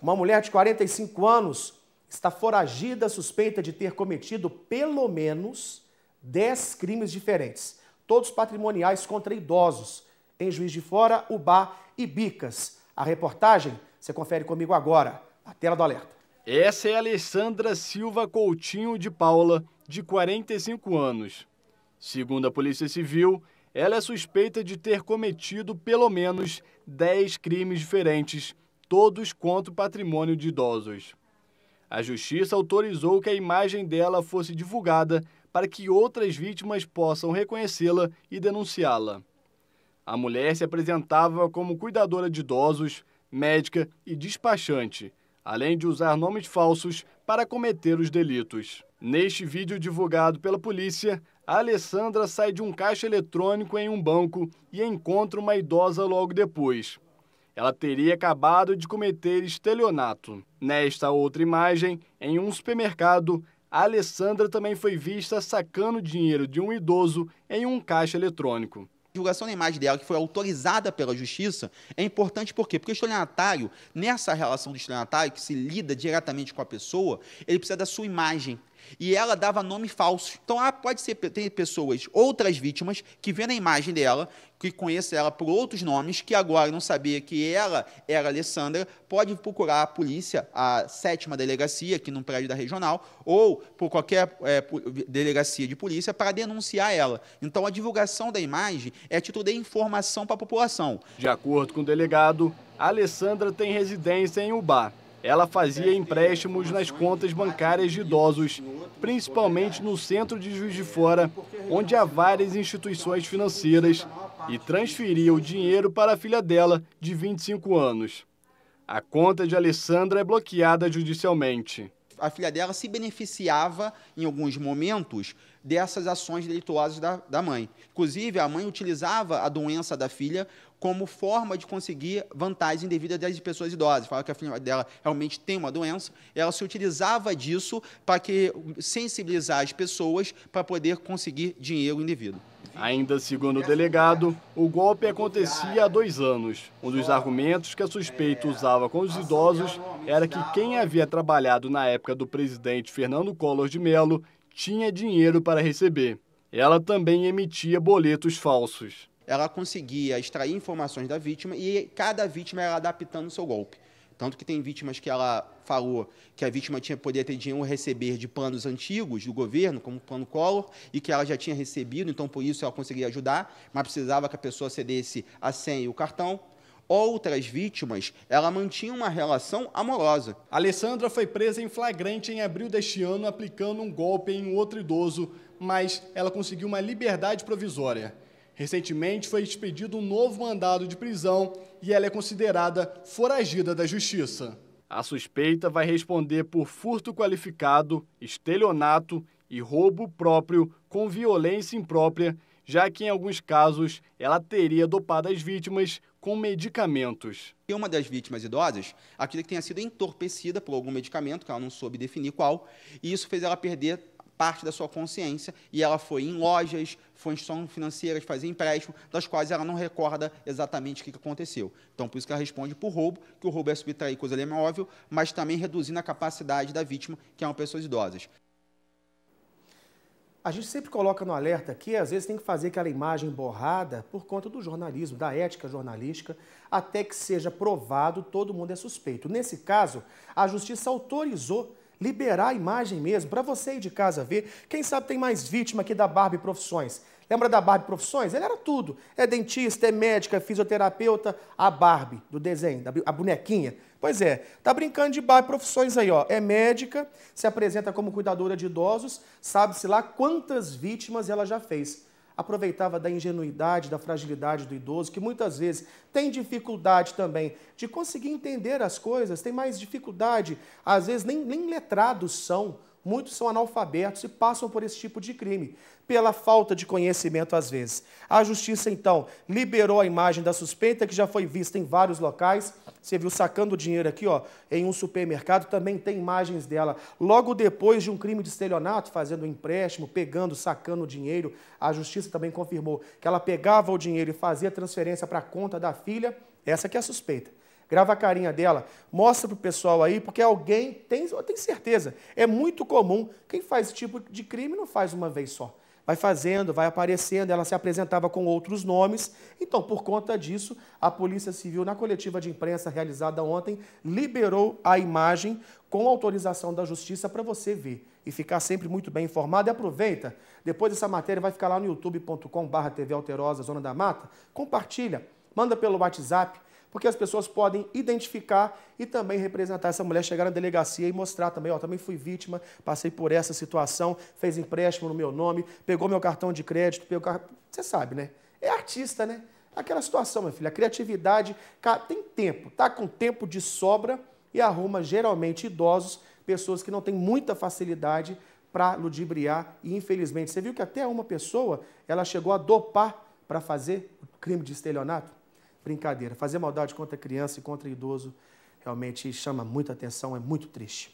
Uma mulher de 45 anos está foragida suspeita de ter cometido pelo menos 10 crimes diferentes, todos patrimoniais contra idosos, em Juiz de Fora, Ubá e Bicas. A reportagem você confere comigo agora, na tela do alerta. Essa é Alessandra Silva Coutinho de Paula, de 45 anos. Segundo a Polícia Civil, ela é suspeita de ter cometido pelo menos 10 crimes diferentes todos quanto patrimônio de idosos. A justiça autorizou que a imagem dela fosse divulgada para que outras vítimas possam reconhecê-la e denunciá-la. A mulher se apresentava como cuidadora de idosos, médica e despachante, além de usar nomes falsos para cometer os delitos. Neste vídeo divulgado pela polícia, a Alessandra sai de um caixa eletrônico em um banco e encontra uma idosa logo depois ela teria acabado de cometer estelionato. Nesta outra imagem, em um supermercado, a Alessandra também foi vista sacando dinheiro de um idoso em um caixa eletrônico. A divulgação da imagem dela, que foi autorizada pela justiça, é importante por quê? Porque o estelionatário, nessa relação do estelionatário, que se lida diretamente com a pessoa, ele precisa da sua imagem e ela dava nome falso. Então, ah, pode ser, tem pessoas, outras vítimas, que vendo a imagem dela, que conhece ela por outros nomes, que agora não sabia que ela era Alessandra, pode procurar a polícia, a sétima delegacia, aqui no prédio da regional, ou por qualquer é, delegacia de polícia, para denunciar ela. Então, a divulgação da imagem é título de informação para a população. De acordo com o delegado, Alessandra tem residência em Ubá ela fazia empréstimos nas contas bancárias de idosos, principalmente no centro de Juiz de Fora, onde há várias instituições financeiras, e transferia o dinheiro para a filha dela, de 25 anos. A conta de Alessandra é bloqueada judicialmente a filha dela se beneficiava, em alguns momentos, dessas ações delituosas da, da mãe. Inclusive, a mãe utilizava a doença da filha como forma de conseguir vantagem devida das pessoas idosas. Falava que a filha dela realmente tem uma doença, ela se utilizava disso para que sensibilizar as pessoas para poder conseguir dinheiro indevido. Ainda segundo o delegado, o golpe acontecia há dois anos. Um dos argumentos que a suspeita usava com os idosos era que quem havia trabalhado na época do presidente Fernando Collor de Mello tinha dinheiro para receber. Ela também emitia boletos falsos. Ela conseguia extrair informações da vítima e cada vítima era adaptando o seu golpe. Tanto que tem vítimas que ela falou que a vítima tinha poderia ter dinheiro receber de planos antigos do governo, como o plano Collor, e que ela já tinha recebido, então por isso ela conseguia ajudar, mas precisava que a pessoa cedesse a senha e o cartão. Outras vítimas, ela mantinha uma relação amorosa. Alessandra foi presa em flagrante em abril deste ano, aplicando um golpe em um outro idoso, mas ela conseguiu uma liberdade provisória. Recentemente foi expedido um novo mandado de prisão e ela é considerada foragida da justiça. A suspeita vai responder por furto qualificado, estelionato e roubo próprio com violência imprópria, já que em alguns casos ela teria dopado as vítimas com medicamentos. E uma das vítimas idosas, aquela que tenha sido entorpecida por algum medicamento, que ela não soube definir qual, e isso fez ela perder parte da sua consciência e ela foi em lojas, foi em instituições financeiras fazer empréstimo, das quais ela não recorda exatamente o que aconteceu. Então, por isso que ela responde por roubo, que o roubo é subtrair coisa lema óbvio, mas também reduzindo a capacidade da vítima, que é uma pessoas idosas. A gente sempre coloca no alerta que às vezes tem que fazer aquela imagem borrada por conta do jornalismo, da ética jornalística, até que seja provado todo mundo é suspeito. Nesse caso, a justiça autorizou liberar a imagem mesmo, para você ir de casa ver. Quem sabe tem mais vítima aqui da Barbie Profissões. Lembra da Barbie Profissões? Ela era tudo. É dentista, é médica, é fisioterapeuta, a Barbie do desenho, a bonequinha. Pois é, tá brincando de Barbie Profissões aí, ó. É médica, se apresenta como cuidadora de idosos, sabe-se lá quantas vítimas ela já fez aproveitava da ingenuidade, da fragilidade do idoso, que muitas vezes tem dificuldade também de conseguir entender as coisas, tem mais dificuldade, às vezes nem, nem letrados são Muitos são analfabetos e passam por esse tipo de crime, pela falta de conhecimento às vezes. A justiça, então, liberou a imagem da suspeita, que já foi vista em vários locais. Você viu sacando dinheiro aqui, ó, em um supermercado, também tem imagens dela. Logo depois de um crime de estelionato, fazendo um empréstimo, pegando, sacando dinheiro, a justiça também confirmou que ela pegava o dinheiro e fazia transferência para a conta da filha. Essa que é a suspeita grava a carinha dela, mostra pro pessoal aí, porque alguém tem, eu tenho certeza, é muito comum. Quem faz esse tipo de crime não faz uma vez só. Vai fazendo, vai aparecendo, ela se apresentava com outros nomes. Então, por conta disso, a Polícia Civil, na coletiva de imprensa realizada ontem, liberou a imagem com autorização da Justiça para você ver e ficar sempre muito bem informado. E aproveita, depois dessa matéria vai ficar lá no youtube.com/barra TV Alterosa Zona da Mata. Compartilha, manda pelo WhatsApp porque as pessoas podem identificar e também representar essa mulher, chegar na delegacia e mostrar também, ó, também fui vítima, passei por essa situação, fez empréstimo no meu nome, pegou meu cartão de crédito, pegou... Você sabe, né? É artista, né? Aquela situação, minha filha, a criatividade, cara, tem tempo, tá com tempo de sobra e arruma geralmente idosos, pessoas que não têm muita facilidade para ludibriar e infelizmente, você viu que até uma pessoa, ela chegou a dopar para fazer o crime de estelionato? brincadeira. Fazer maldade contra criança e contra idoso realmente chama muita atenção, é muito triste.